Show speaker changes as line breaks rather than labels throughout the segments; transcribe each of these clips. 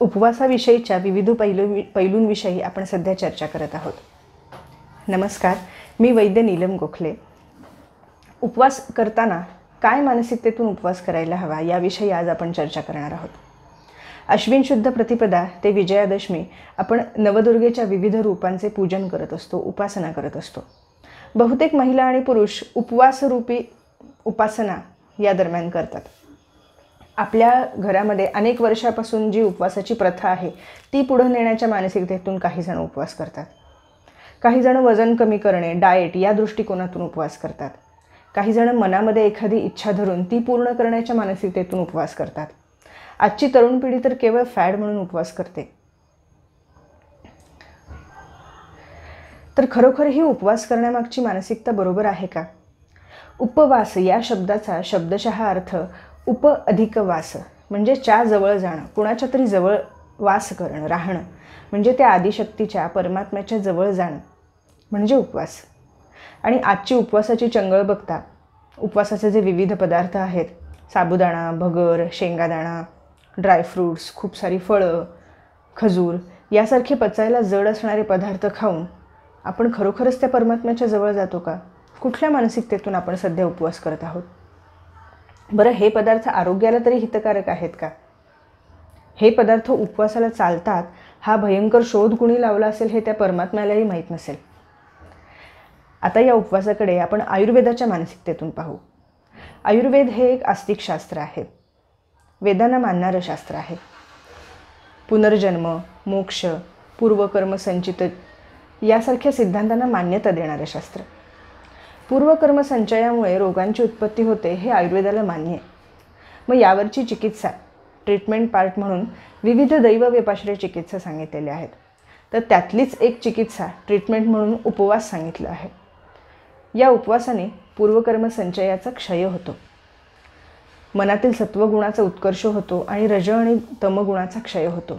उपवासाविषयीच्या विविध पैलू पैलूंविषयी आपण सध्या चर्चा करत आहोत नमस्कार मी वैद्य नीलम गोखले उपवास करताना काय मानसिकतेतून उपवास करायला हवा याविषयी आज आपण चर्चा करणार आहोत अश्विन शुद्ध प्रतिपदा ते विजयादशमी आपण नवदुर्गेच्या विविध रूपांचे पूजन करत असतो उपासना करत असतो बहुतेक महिला आणि पुरुष उपवासरूपी उपासना या दरम्यान करतात आपल्या घरामध्ये अनेक वर्षापासून जी उपवासाची प्रथा आहे ती पुढं नेण्याच्या मानसिकतेतून काही जण उपवास करतात काही जण वजन कमी करणे डाएट या दृष्टिकोनातून उपवास करतात काही जण मनामध्ये एखादी इच्छा धरून ती पूर्ण करण्याच्या मानसिकतेतून उपवास करतात आजची तरुण पिढी तर केवळ फॅड म्हणून उपवास करते तर खरोखर ही उपवास करण्यामागची मानसिकता बरोबर आहे का उपवास या शब्दाचा शब्दशः अर्थ उप अधिक वास म्हणजे च्या जवळ जाणं कुणाच्या तरी जवळ वास करणं राहणं म्हणजे त्या आदिशक्तीच्या परमात्म्याच्या जवळ जाणं म्हणजे उपवास आणि आजची उपवासाची चंगळ बघता उपवासाचे जे विविध पदार्थ आहेत साबुदाणा भगर शेंगादाणा ड्रायफ्रूट्स खूप सारी फळं खजूर यासारखे पचायला जड असणारे पदार्थ खाऊन आपण खरोखरच त्या परमात्म्याच्या जवळ जातो का कुठल्या मानसिकतेतून आपण सध्या उपवास करत आहोत बरं हे पदार्थ आरोग्याला तरी हितकारक आहेत का हे पदार्थ उपवासाला चालतात हा भयंकर शोध कुणी लावला असेल हे त्या परमात्म्यालाही माहीत नसेल आता या उपवासाकडे आपण आयुर्वेदाच्या मानसिकतेतून पाहू आयुर्वेद हे एक आस्तिक शास्त्र आहे वेदांना मानणारं शास्त्र आहे पुनर्जन्म मोक्ष पूर्वकर्म संचित यासारख्या सिद्धांतांना मान्यता देणारं शास्त्र पूर्वकर्म संचयामुळे रोगांची उत्पत्ती होते हे आयुर्वेदाला मान्य आहे मग यावरची चिकित्सा ट्रीटमेंट पार्ट म्हणून विविध दैव व्यपाश्रय चिकित्सा सांगितलेल्या आहेत तर त्यातलीच एक चिकित्सा ट्रीटमेंट म्हणून उपवास सांगितला आहे या उपवासाने पूर्वकर्म संचयाचा क्षय होतो मनातील सत्वगुणाचा उत्कर्ष होतो आणि रज आणि तमगुणाचा क्षय होतो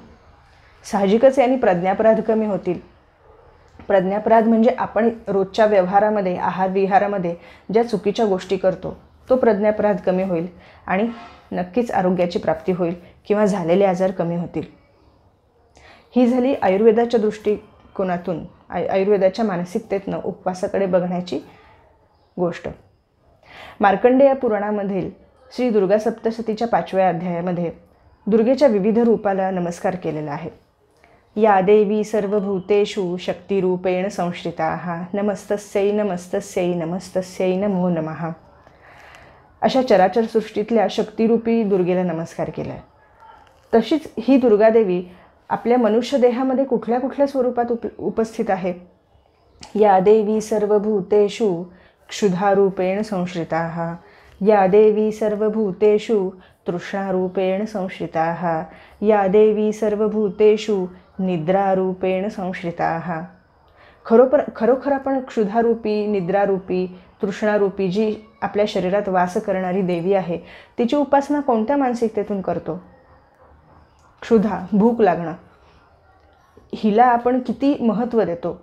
साहजिकच यांनी प्रज्ञापराध कमी होतील प्रज्ञापराध म्हणजे आपण रोजच्या व्यवहारामध्ये आहार विहारामध्ये ज्या चुकीच्या गोष्टी करतो तो प्रज्ञापराध कमी होईल आणि नक्कीच आरोग्याची प्राप्ती होईल किंवा झालेले आजार कमी होतील ही झाली आयुर्वेदाच्या दृष्टिकोनातून आय आयुर्वेदाच्या मानसिकतेतनं उपवासाकडे बघण्याची गोष्ट मार्कंडेय पुराणामधील श्री दुर्गा सप्तशतीच्या पाचव्या अध्यायामध्ये दुर्गेच्या विविध रूपाला नमस्कार केलेला आहे या देवी सर्वभूतेषु शक्तिरूपेण संश्रिताः नमस्तस्यै नमस्तस्यै नमस्तस्यै नमो नमः अशा चराचर सृष्टीतल्या शक्तिरूपी दुर्गेला नमस्कार केला तशीच ही दुर्गादेवी आपल्या मनुष्य देहामध्ये कुठल्या कुठल्या स्वरूपात उप उपस्थित आहे या देवी सर्वभूतेषु क्षुधारूपेण संश्रिताः या देवी सर्वभूतेषु तृष्णारूपेण संश्रिताः या देवी सर्वभूतेषु निद्रारूपेण संश्रिता खरोपर खरोखर आपण क्षुधारूपी निद्रारूपी तृष्णारूपी जी आपल्या शरीरात वास करणारी देवी आहे तिची उपासना कोणत्या मानसिकतेतून करतो क्षुधा भूक लागणं हिला आपण किती महत्त्व देतो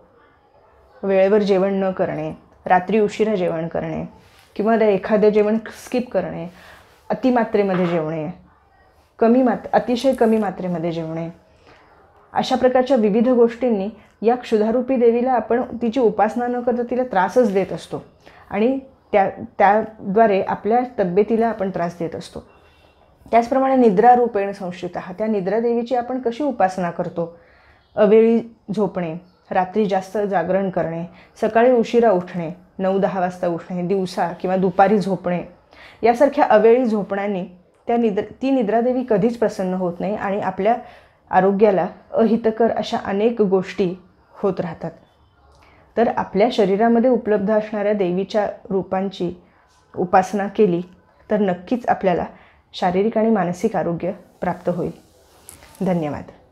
वेळेवर जेवण न करणे रात्री उशिरा जेवण करणे किंवा एखादं जेवण स्किप करणे अतिमात्रेमध्ये जेवणे कमी मात अतिशय कमी मात्रेमध्ये जेवणे अशा प्रकारच्या विविध गोष्टींनी या क्षुधारूपी देवीला आपण तिची उपासना न करता तिला त्रासच देत असतो आणि त्या त्याद्वारे आपल्या तब्येतीला आपण त्रास देत असतो त्याचप्रमाणे निद्रारूपेण रूपेण आहात त्या निद्रादेवीची आपण कशी उपासना करतो अवेळी झोपणे रात्री जास्त जागरण करणे सकाळी उशिरा उठणे नऊ दहा वाजता उठणे दिवसा किंवा दुपारी झोपणे यासारख्या अवेळी झोपण्यांनी त्या निद्र ती निद्रादेवी कधीच प्रसन्न होत नाही आणि आपल्या आरोग्याला अहितकर अशा अनेक गोष्टी होत राहतात तर आपल्या शरीरामध्ये उपलब्ध असणाऱ्या देवीच्या रूपांची उपासना केली तर नक्कीच आपल्याला शारीरिक आणि मानसिक आरोग्य प्राप्त होईल धन्यवाद